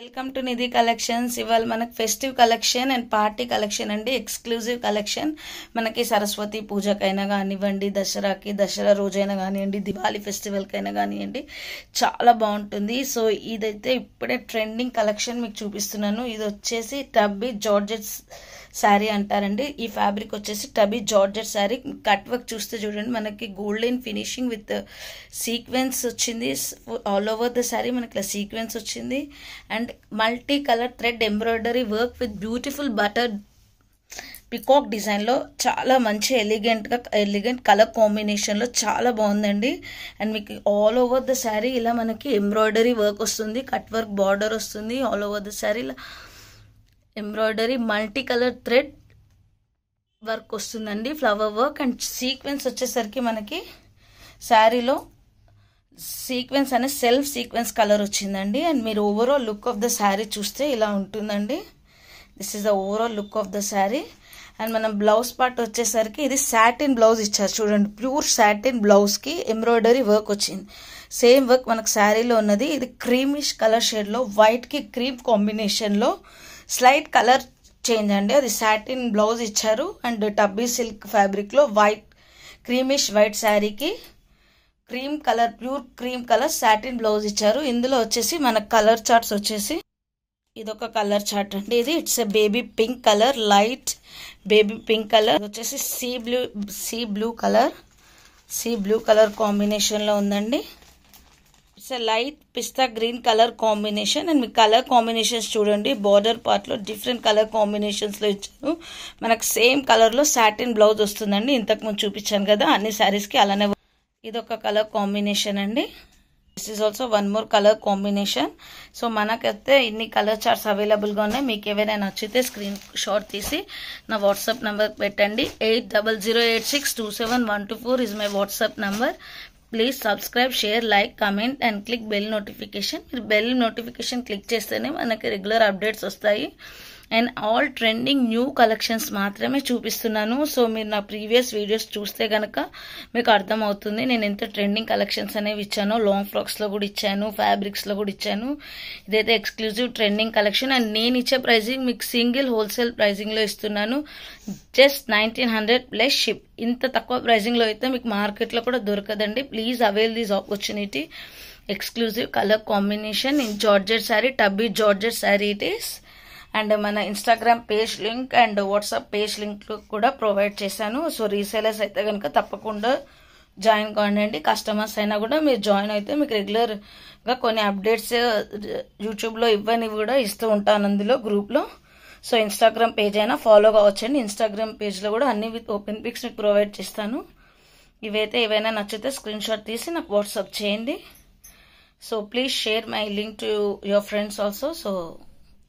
welcome to Nidhi collections ఇవాళ మనకు festive collection and party collection అండి ఎక్స్క్లూజివ్ కలెక్షన్ మనకి సరస్వతి పూజకైనా కానివ్వండి దసరాకి దసరా రోజైనా కానివ్వండి దివాళీ ఫెస్టివల్కైనా కానివ్వండి చాలా బాగుంటుంది సో ఇదైతే ఇప్పుడే ట్రెండింగ్ కలెక్షన్ మీకు చూపిస్తున్నాను ఇది వచ్చేసి టబ్బి జార్జెట్స్ శారీ అంటారండి ఈ ఫ్యాబ్రిక్ వచ్చేసి tabby georgette sari cut work చూస్తే చూడండి మనకి గోల్డెన్ ఫినిషింగ్ విత్ సీక్వెన్స్ వచ్చింది ఆల్ ఓవర్ ద శారీ మనకి సీక్వెన్స్ వచ్చింది and and multi colour thread embroidery work with beautiful butter peacock డిజైన్లో చాలా మంచి ఎలిగెంట్గా ఎలిగెంట్ కలర్ కాంబినేషన్లో చాలా బాగుందండి అండ్ మీకు ఆల్ ఓవర్ ద శారీ ఇలా మనకి ఎంబ్రాయిడరీ వర్క్ వస్తుంది కట్ వర్క్ బార్డర్ వస్తుంది ఆల్ ఓవర్ ద శారీ ఇలా embroidery multi colour thread work వస్తుందండి ఫ్లవర్ వర్క్ అండ్ సీక్వెన్స్ వచ్చేసరికి మనకి శారీలో సీక్వెన్స్ అనే సెల్ఫ్ సీక్వెన్స్ కలర్ వచ్చిందండి అండ్ మీరు overall look of the sari చూస్తే ఇలా ఉంటుందండి this is the overall look of the sari and మనం బ్లౌజ్ పార్ట్ వచ్చేసరికి ఇది సాటిన్ బ్లౌజ్ ఇచ్చారు చూడండి ప్యూర్ శాటిన్ బ్లౌజ్కి ఎంబ్రాయిడరీ వర్క్ వచ్చింది సేమ్ వర్క్ మనకు శారీలో ఉన్నది ఇది క్రీమిష్ కలర్ షేడ్లో వైట్కి క్రీమ్ కాంబినేషన్లో స్లైట్ కలర్ చేంజ్ అండి అది సాటిన్ బ్లౌజ్ ఇచ్చారు అండ్ టబ్బీ సిల్క్ ఫ్యాబ్రిక్లో వైట్ క్రీమిష్ వైట్ శారీకి cream colour pure cream colour satin blouse ఇచ్చారు ఇందులో వచ్చేసి మన కలర్ చార్ట్స్ వచ్చేసి ఇదొక కలర్ చార్ట్ అండి ఇది it's a baby pink colour light baby pink colour వచ్చేసి sea blue sea blue colour sea blue colour కాంబినేషన్లో ఉందండి it's a light pista green colour combination and మీ కలర్ కాంబినేషన్స్ చూడండి బార్డర్ పార్ట్లో డిఫరెంట్ కలర్ కాంబినేషన్స్లో ఇచ్చారు మనకు సేమ్ కలర్లో సాటిన్ బ్లౌజ్ వస్తుందండి ఇంతకుముందు చూపించాను కదా అన్ని శారీస్కి అలానే ఇదొక కలర్ కాంబినేషన్ అండి this is also one more colour combination so మనకైతే ఇన్ని కలర్ చార్ట్స్ అవైలబుల్గా ఉన్నాయి మీకు ఏవైనా నచ్చితే స్క్రీన్ షాట్ తీసి నా వాట్సాప్ నెంబర్ పెట్టండి eight double zero eight six two seven one four is my WhatsApp number please subscribe share like comment and click bell notification మీరు బెల్ నోటిఫికేషన్ క్లిక్ చేస్తేనే మనకి రెగ్యులర్ అప్డేట్స్ వస్తాయి and all trending new collections మాత్రమే చూపిస్తున్నాను so మీరు నా previous videos చూస్తే కనుక మీకు అర్థమవుతుంది నేను ఎంత ట్రెండింగ్ కలెక్షన్స్ అనేవి ఇచ్చాను లాంగ్ ఫ్రాక్స్లో కూడా ఇచ్చాను ఫ్యాబ్రిక్స్లో కూడా ఇచ్చాను ఇదైతే ఎక్స్క్లూజివ్ ట్రెండింగ్ కలెక్షన్ అండ్ నేను ఇచ్చే ప్రైజింగ్ మీకు సింగిల్ హోల్సేల్ ప్రైజింగ్లో ఇస్తున్నాను just nineteen hundred plus ship ఇంత తక్కువ ప్రైజింగ్లో అయితే మీకు మార్కెట్లో కూడా దొరకదండి please avail these opportunity exclusive colour combination in georgette sari tabby georgette sari it is and మన Instagram page link and WhatsApp page link కూడా ప్రొవైడ్ చేశాను సో రీసేలర్స్ అయితే కనుక తప్పకుండా జాయిన్ కానివ్వండి కస్టమర్స్ అయినా కూడా మీరు జాయిన్ అయితే మీకు రెగ్యులర్గా కొన్ని అప్డేట్స్ యూట్యూబ్లో uh, ఇవ్వని కూడా ఇస్తూ ఉంటాను అందులో గ్రూప్లో సో ఇన్స్టాగ్రామ్ పేజ్ అయినా ఫాలో కావచ్చండి ఇన్స్టాగ్రామ్ పేజ్లో కూడా అన్ని విత్ ఓపెన్ పిక్స్ మీకు ప్రొవైడ్ చేస్తాను ఇవైతే ఏవైనా నచ్చితే స్క్రీన్ షాట్ తీసి నాకు వాట్సాప్ చేయండి so please share my link to your friends also so